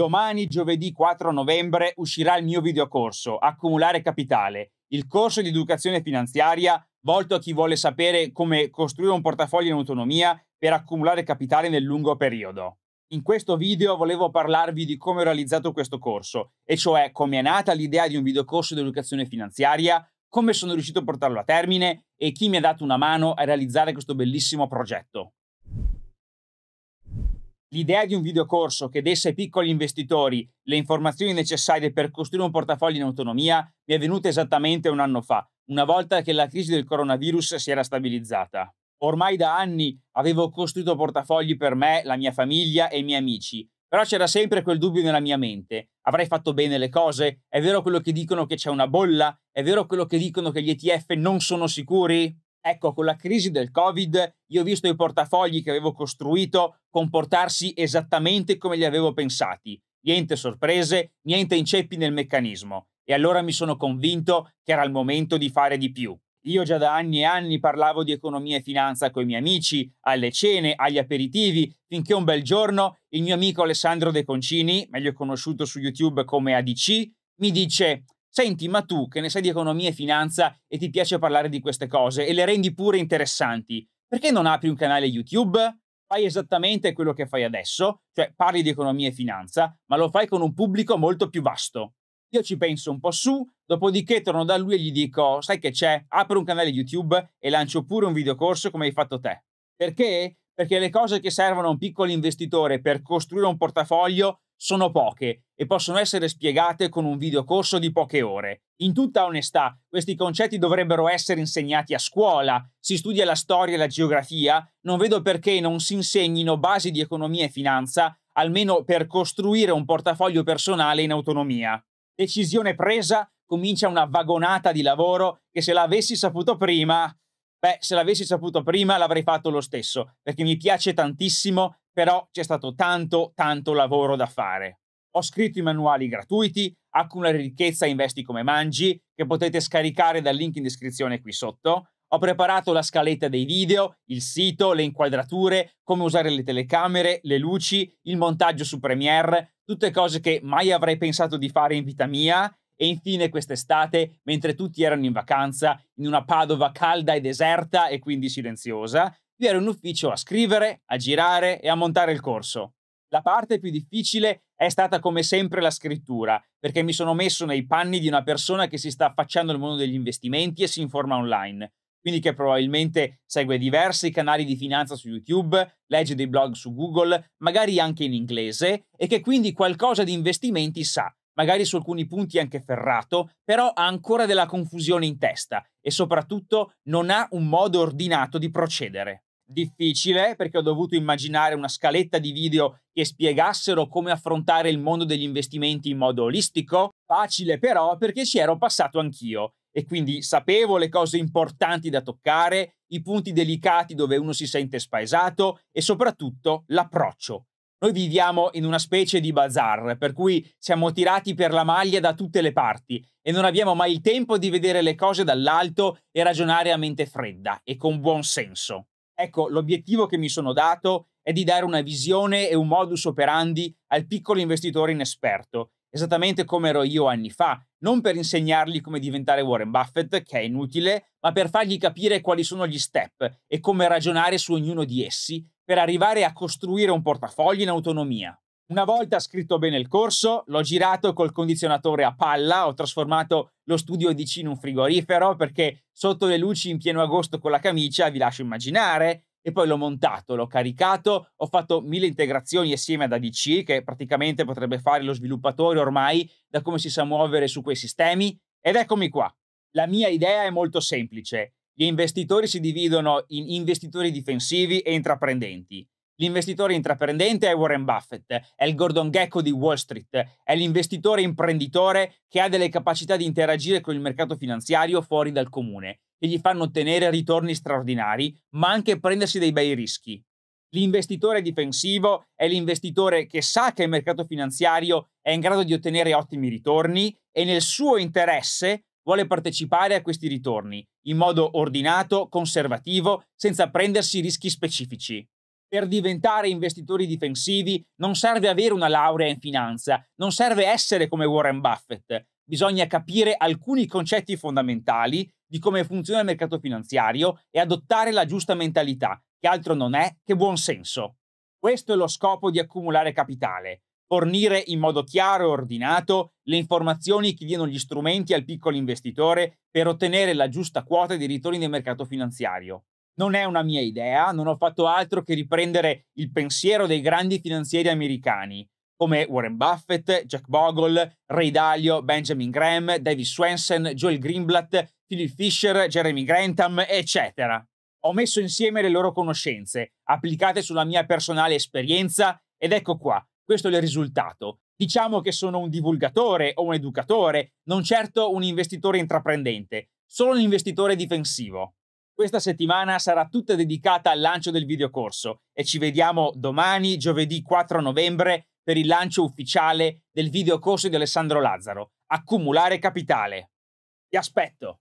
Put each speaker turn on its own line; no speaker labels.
Domani, giovedì 4 novembre, uscirà il mio videocorso Accumulare Capitale, il corso di educazione finanziaria volto a chi vuole sapere come costruire un portafoglio in autonomia per accumulare capitale nel lungo periodo. In questo video volevo parlarvi di come ho realizzato questo corso, e cioè come è nata l'idea di un videocorso di educazione finanziaria, come sono riuscito a portarlo a termine e chi mi ha dato una mano a realizzare questo bellissimo progetto. L'idea di un videocorso che desse ai piccoli investitori le informazioni necessarie per costruire un portafoglio in autonomia mi è venuta esattamente un anno fa, una volta che la crisi del coronavirus si era stabilizzata. Ormai da anni avevo costruito portafogli per me, la mia famiglia e i miei amici, però c'era sempre quel dubbio nella mia mente. Avrei fatto bene le cose? È vero quello che dicono che c'è una bolla? È vero quello che dicono che gli ETF non sono sicuri? Ecco, con la crisi del Covid io ho visto i portafogli che avevo costruito comportarsi esattamente come li avevo pensati. Niente sorprese, niente inceppi nel meccanismo. E allora mi sono convinto che era il momento di fare di più. Io già da anni e anni parlavo di economia e finanza con i miei amici, alle cene, agli aperitivi, finché un bel giorno il mio amico Alessandro De Concini, meglio conosciuto su YouTube come ADC, mi dice Senti, ma tu che ne sai di economia e finanza e ti piace parlare di queste cose e le rendi pure interessanti, perché non apri un canale YouTube? Fai esattamente quello che fai adesso, cioè parli di economia e finanza, ma lo fai con un pubblico molto più vasto. Io ci penso un po' su, dopodiché torno da lui e gli dico, sai che c'è? apro un canale YouTube e lancio pure un videocorso come hai fatto te. Perché? perché le cose che servono a un piccolo investitore per costruire un portafoglio sono poche e possono essere spiegate con un videocorso di poche ore. In tutta onestà, questi concetti dovrebbero essere insegnati a scuola, si studia la storia e la geografia, non vedo perché non si insegnino basi di economia e finanza, almeno per costruire un portafoglio personale in autonomia. Decisione presa, comincia una vagonata di lavoro che se l'avessi saputo prima... Beh, se l'avessi saputo prima l'avrei fatto lo stesso, perché mi piace tantissimo, però c'è stato tanto, tanto lavoro da fare. Ho scritto i manuali gratuiti, Accumulare ricchezza investi come mangi, che potete scaricare dal link in descrizione qui sotto. Ho preparato la scaletta dei video, il sito, le inquadrature, come usare le telecamere, le luci, il montaggio su Premiere, tutte cose che mai avrei pensato di fare in vita mia e infine quest'estate, mentre tutti erano in vacanza, in una Padova calda e deserta e quindi silenziosa, io ero in ufficio a scrivere, a girare e a montare il corso. La parte più difficile è stata come sempre la scrittura, perché mi sono messo nei panni di una persona che si sta affacciando al mondo degli investimenti e si informa online, quindi che probabilmente segue diversi canali di finanza su YouTube, legge dei blog su Google, magari anche in inglese, e che quindi qualcosa di investimenti sa, magari su alcuni punti anche ferrato, però ha ancora della confusione in testa e soprattutto non ha un modo ordinato di procedere. Difficile perché ho dovuto immaginare una scaletta di video che spiegassero come affrontare il mondo degli investimenti in modo olistico, facile però perché ci ero passato anch'io e quindi sapevo le cose importanti da toccare, i punti delicati dove uno si sente spaesato e soprattutto l'approccio, noi viviamo in una specie di bazar, per cui siamo tirati per la maglia da tutte le parti e non abbiamo mai il tempo di vedere le cose dall'alto e ragionare a mente fredda e con buon senso. Ecco, l'obiettivo che mi sono dato è di dare una visione e un modus operandi al piccolo investitore inesperto, esattamente come ero io anni fa, non per insegnargli come diventare Warren Buffett, che è inutile, ma per fargli capire quali sono gli step e come ragionare su ognuno di essi per arrivare a costruire un portafoglio in autonomia. Una volta scritto bene il corso, l'ho girato col condizionatore a palla, ho trasformato lo studio DC in un frigorifero perché sotto le luci in pieno agosto con la camicia vi lascio immaginare, e poi l'ho montato, l'ho caricato, ho fatto mille integrazioni assieme ad ADC che praticamente potrebbe fare lo sviluppatore ormai da come si sa muovere su quei sistemi ed eccomi qua. La mia idea è molto semplice. Gli investitori si dividono in investitori difensivi e intraprendenti. L'investitore intraprendente è Warren Buffett, è il Gordon Gecko di Wall Street, è l'investitore imprenditore che ha delle capacità di interagire con il mercato finanziario fuori dal comune, che gli fanno ottenere ritorni straordinari, ma anche prendersi dei bei rischi. L'investitore difensivo è l'investitore che sa che il mercato finanziario è in grado di ottenere ottimi ritorni e nel suo interesse vuole partecipare a questi ritorni, in modo ordinato, conservativo, senza prendersi rischi specifici. Per diventare investitori difensivi non serve avere una laurea in finanza, non serve essere come Warren Buffett, bisogna capire alcuni concetti fondamentali di come funziona il mercato finanziario e adottare la giusta mentalità, che altro non è che buonsenso. Questo è lo scopo di accumulare capitale, fornire in modo chiaro e ordinato le informazioni che diano gli strumenti al piccolo investitore per ottenere la giusta quota di ritorni del mercato finanziario. Non è una mia idea, non ho fatto altro che riprendere il pensiero dei grandi finanzieri americani, come Warren Buffett, Jack Bogle, Ray Dalio, Benjamin Graham, David Swenson, Joel Greenblatt, Philip Fisher, Jeremy Grantham, eccetera. Ho messo insieme le loro conoscenze, applicate sulla mia personale esperienza, ed ecco qua, questo è il risultato. Diciamo che sono un divulgatore o un educatore, non certo un investitore intraprendente, solo un investitore difensivo. Questa settimana sarà tutta dedicata al lancio del videocorso e ci vediamo domani, giovedì 4 novembre, per il lancio ufficiale del videocorso di Alessandro Lazzaro. Accumulare capitale. Ti aspetto!